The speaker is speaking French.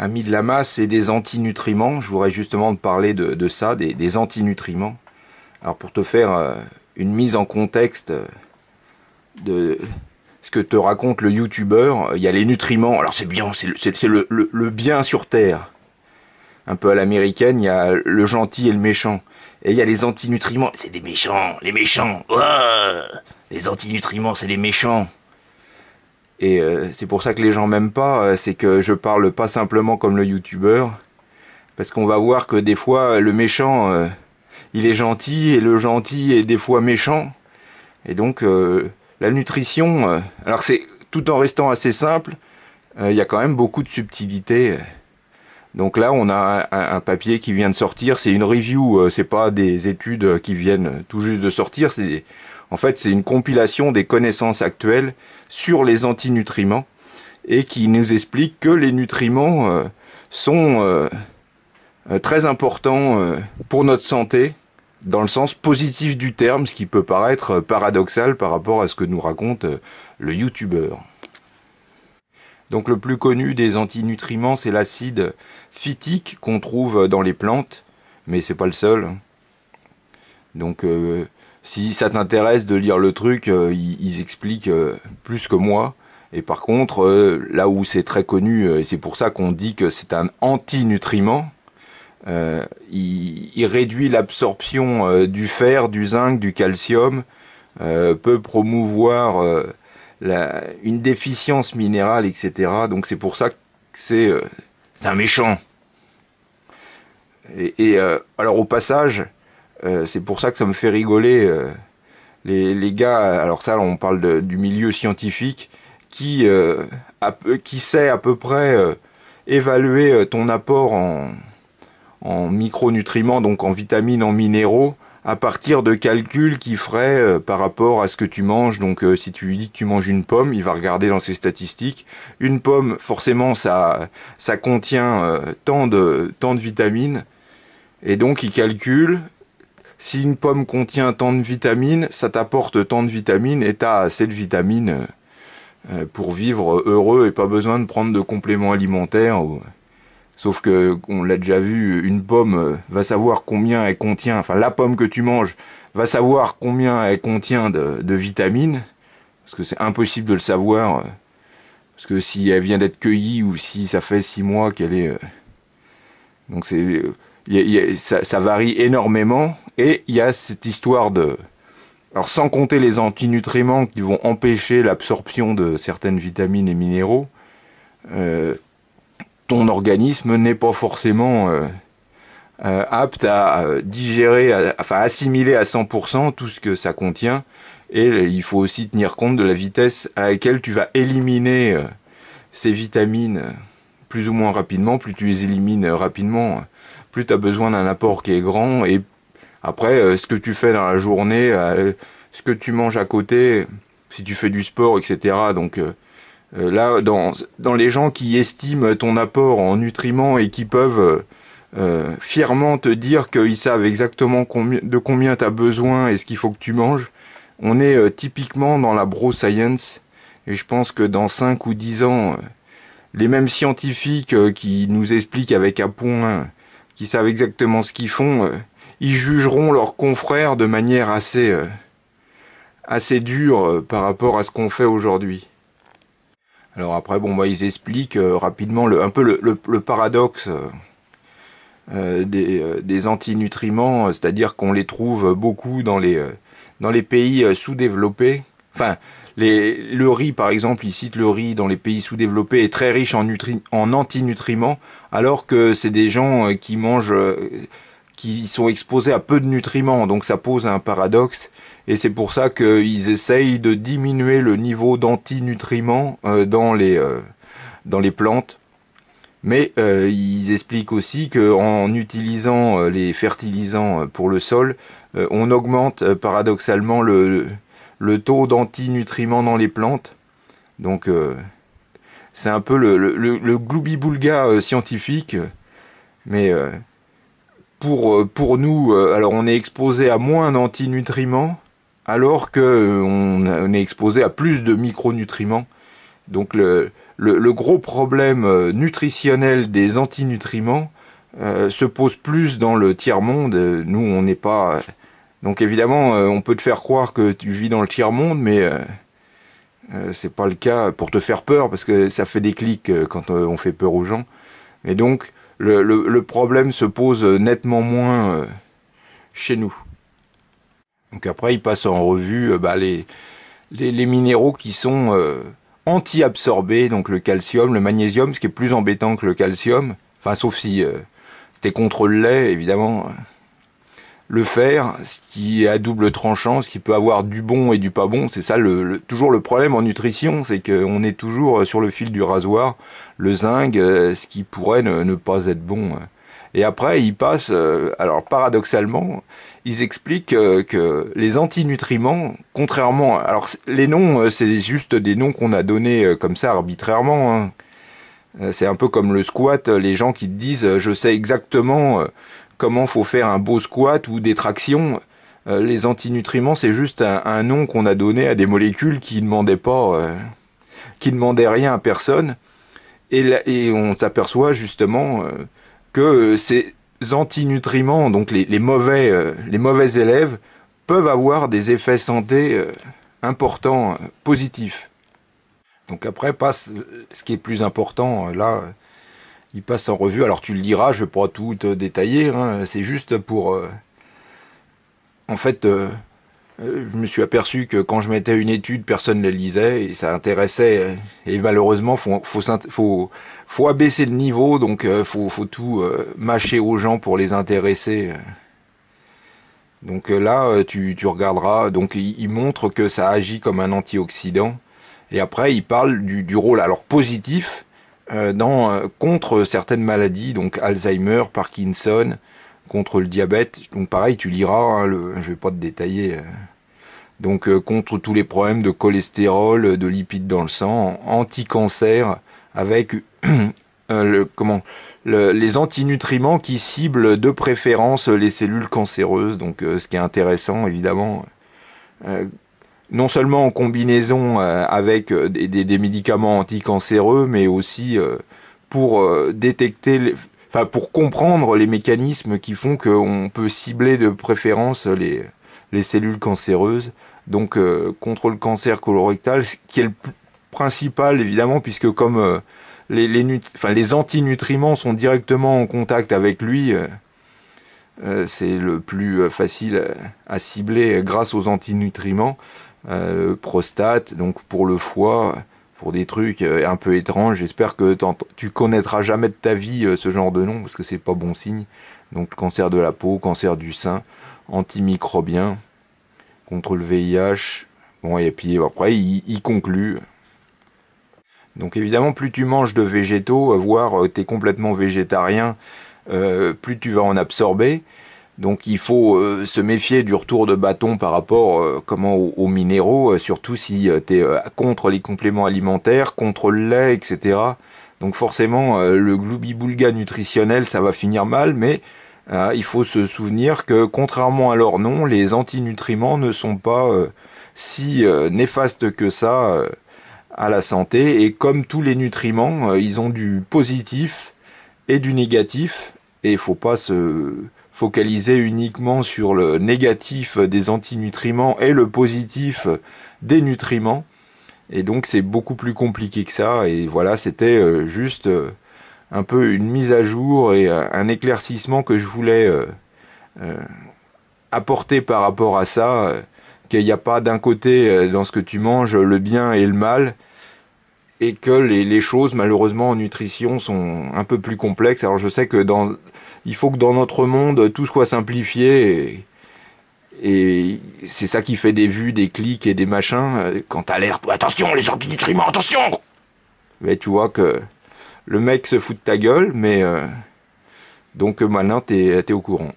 Amis de la masse et des antinutriments, je voudrais justement te parler de, ça, des, des antinutriments. Alors pour te faire euh, une mise en contexte euh, de ce que te raconte le youtubeur, euh, il y a les nutriments, alors c'est bien, c'est le, bien sur Terre. Un peu à l'américaine, il y a le gentil et le méchant. Et il y a les antinutriments, c'est des méchants, les méchants. Oh, les antinutriments, c'est des méchants. Et euh, c'est pour ça que les gens m'aiment pas, euh, c'est que je parle pas simplement comme le youtubeur, parce qu'on va voir que des fois euh, le méchant, il est gentil, et le gentil est des fois méchant. Et donc la nutrition, alors c'est tout en restant assez simple, il y a quand même beaucoup de subtilité. Donc là, on a un, papier qui vient de sortir, c'est une review, c'est pas des études qui viennent tout juste de sortir, c'est en fait, c'est une compilation des connaissances actuelles sur les antinutriments et qui nous explique que les nutriments euh, sont euh, euh, très importants pour notre santé dans le sens positif du terme, ce qui peut paraître paradoxal par rapport à ce que nous raconte le youtubeur. Donc le plus connu des antinutriments, c'est l'acide phytique qu'on trouve dans les plantes, mais c'est pas le seul. Hein. Donc si ça t'intéresse de lire le truc, euh, ils, expliquent euh, plus que moi. Et par contre, euh, là où c'est très connu, et c'est pour ça qu'on dit que c'est un anti-nutriment, il, réduit l'absorption du fer, du zinc, du calcium, peut promouvoir une déficience minérale, etc. Donc c'est pour ça que c'est un méchant. et alors au passage, euh, c'est pour ça que ça me fait rigoler euh, les, gars. Alors ça, on parle du milieu scientifique qui, euh, qui sait à peu près évaluer ton apport en, micronutriments, donc en vitamines, en minéraux, à partir de calculs qu'il ferait par rapport à ce que tu manges. Donc si tu lui dis que tu manges une pomme, il va regarder dans ses statistiques. Une pomme, forcément, ça, ça contient tant, de, tant de vitamines. Et donc il calcule, si une pomme contient tant de vitamines, ça t'apporte tant de vitamines et t'as assez de vitamines euh, pour vivre heureux et pas besoin de prendre de compléments alimentaires. Sauf que, on l'a déjà vu, une pomme euh, va savoir combien elle contient, enfin la pomme que tu manges va savoir combien elle contient de, vitamines, parce que c'est impossible de le savoir, euh, parce que si elle vient d'être cueillie ou si ça fait six mois qu'elle est... Donc c'est ça, varie énormément. Et il y a cette histoire de... Alors sans compter les antinutriments qui vont empêcher l'absorption de certaines vitamines et minéraux, euh, ton organisme n'est pas forcément euh, euh, apte à digérer, enfin assimiler à 100% tout ce que ça contient. Et il faut aussi tenir compte de la vitesse à laquelle tu vas éliminer ces vitamines plus ou moins rapidement. Plus tu les élimines rapidement, plus tu as besoin d'un apport qui est grand. Et après, euh, ce que tu fais dans la journée, euh, ce que tu manges à côté, si tu fais du sport, etc. Donc euh, là, dans, dans les gens qui estiment ton apport en nutriments et qui peuvent fièrement te dire qu'ils savent exactement de combien tu as besoin et ce qu'il faut que tu manges, on est typiquement dans la bro science. Et je pense que dans 5 ou 10 ans, les mêmes scientifiques qui nous expliquent avec un point qui savent exactement ce qu'ils font, euh, ils jugeront leurs confrères de manière assez, euh, assez dure euh, par rapport à ce qu'on fait aujourd'hui. Alors après, bon, moi ils expliquent rapidement le, un peu le, paradoxe des, des antinutriments, c'est-à-dire qu'on les trouve beaucoup dans les, dans les pays sous-développés, enfin le riz, par exemple, il cite le riz dans les pays sous-développés est très riche en, en antinutriments, alors que c'est des gens euh, qui mangent, euh, qui sont exposés à peu de nutriments, donc ça pose un paradoxe. Et c'est pour ça qu'ils essayent de diminuer le niveau d'antinutriments euh, dans, les, dans les plantes. Mais ils expliquent aussi qu'en utilisant les fertilisants pour le sol, on augmente paradoxalement le, le taux d'antinutriments dans les plantes. Donc euh, c'est un peu le, le, euh, scientifique. Mais euh, pour, pour nous, alors on est exposé à moins d'antinutriments, alors qu'on on est exposé à plus de micronutriments. Donc le, gros problème nutritionnel des antinutriments se pose plus dans le tiers-monde. Nous, on n'est pas donc évidemment, euh, on peut te faire croire que tu vis dans le tiers-monde, mais euh, euh, c'est pas le cas pour te faire peur, parce que ça fait des clics quand on fait peur aux gens. Mais donc, le, problème se pose nettement moins chez nous. Donc après, il passe en revue bah, les, les, minéraux qui sont anti-absorbés, donc le calcium, le magnésium, ce qui est plus embêtant que le calcium. Enfin, sauf si c'était contre le lait, évidemment le fer, ce qui est à double tranchant, ce qui peut avoir du bon et du pas bon. C'est ça le, toujours le problème en nutrition, c'est qu'on est toujours euh, sur le fil du rasoir, le zinc, euh, ce qui pourrait ne, pas être bon. Hein. Et après, ils passent, euh, alors paradoxalement, ils expliquent que les antinutriments, contrairement, alors les noms, c'est juste des noms qu'on a donnés comme ça arbitrairement. Hein. C'est un peu comme le squat, les gens qui disent je sais exactement comment faut faire un beau squat ou des tractions. Euh, les antinutriments, c'est juste un, nom qu'on a donné à des molécules qui demandaient pas, euh, qui demandaient rien à personne. Et, on s'aperçoit justement euh, que ces antinutriments, donc les, mauvais, les mauvais élèves, peuvent avoir des effets santé importants, positifs. Donc après passe ce qui est plus important là il passe en revue. Alors tu le diras. je ne vais pas tout te détailler, hein. c'est juste pour... Euh, en fait, euh, euh, je me suis aperçu que quand je mettais une étude, personne ne la lisait et ça intéressait. Et malheureusement, faut, faut, faut, abaisser le niveau, donc faut, tout mâcher aux gens pour les intéresser. Donc là, tu, regarderas, donc il, montre que ça agit comme un antioxydant. Et après, il parle du, du rôle alors positif euh, dans, euh, contre certaines maladies, donc Alzheimer, Parkinson, contre le diabète. Donc pareil, tu liras, je hein, le, je vais pas te détailler. Euh. Donc contre tous les problèmes de cholestérol, de lipides dans le sang, anti-cancer, avec le, comment, les antinutriments qui ciblent de préférence les cellules cancéreuses. Donc ce qui est intéressant évidemment non seulement en combinaison euh, avec euh, des, médicaments anticancéreux, mais aussi euh, pour détecter, enfin pour comprendre les mécanismes qui font qu'on peut cibler de préférence les, cellules cancéreuses. Donc contre le cancer colorectal, ce qui est le principal évidemment, puisque comme les, antinutriments sont directement en contact avec lui, c'est le plus facile à cibler grâce aux antinutriments. Euh, prostate, donc pour le foie, pour des trucs euh, un peu étranges. J'espère que tu connaîtras jamais de ta vie euh, ce genre de nom parce que c'est pas bon signe. Donc cancer de la peau, cancer du sein, antimicrobien, contre le VIH. Bon et puis après il, conclut. Donc évidemment plus tu manges de végétaux, voire es complètement végétarien, plus tu vas en absorber. Donc il faut euh, se méfier du retour de bâton par rapport euh, comment, aux, minéraux, euh, surtout si tu es contre les compléments alimentaires, contre le lait, etc. Donc forcément, le gloubi-boulga nutritionnel, ça va finir mal, mais hein, il faut se souvenir que contrairement à leur nom, les antinutriments ne sont pas si néfastes que ça à la santé. Et comme tous les nutriments, ils ont du positif et du négatif, et il faut pas se Focaliser uniquement sur le négatif des antinutriments et le positif des nutriments. Et donc c'est beaucoup plus compliqué que ça. Et voilà, c'était euh, juste euh, un peu une mise à jour et euh, un éclaircissement que je voulais apporter par rapport à ça. Qu'il n'y a pas d'un côté dans ce que tu manges le bien et le mal. Et que les, les choses, malheureusement, en nutrition sont un peu plus complexes. Alors je sais que dans il faut que dans notre monde, tout soit simplifié. Et, c'est ça qui fait des vues, des clics et des machins. Quand t'as l'air, attention, les antinutriments, attention Mais tu vois que le mec se fout de ta gueule, mais... Euh, donc euh, maintenant, t'es es au courant.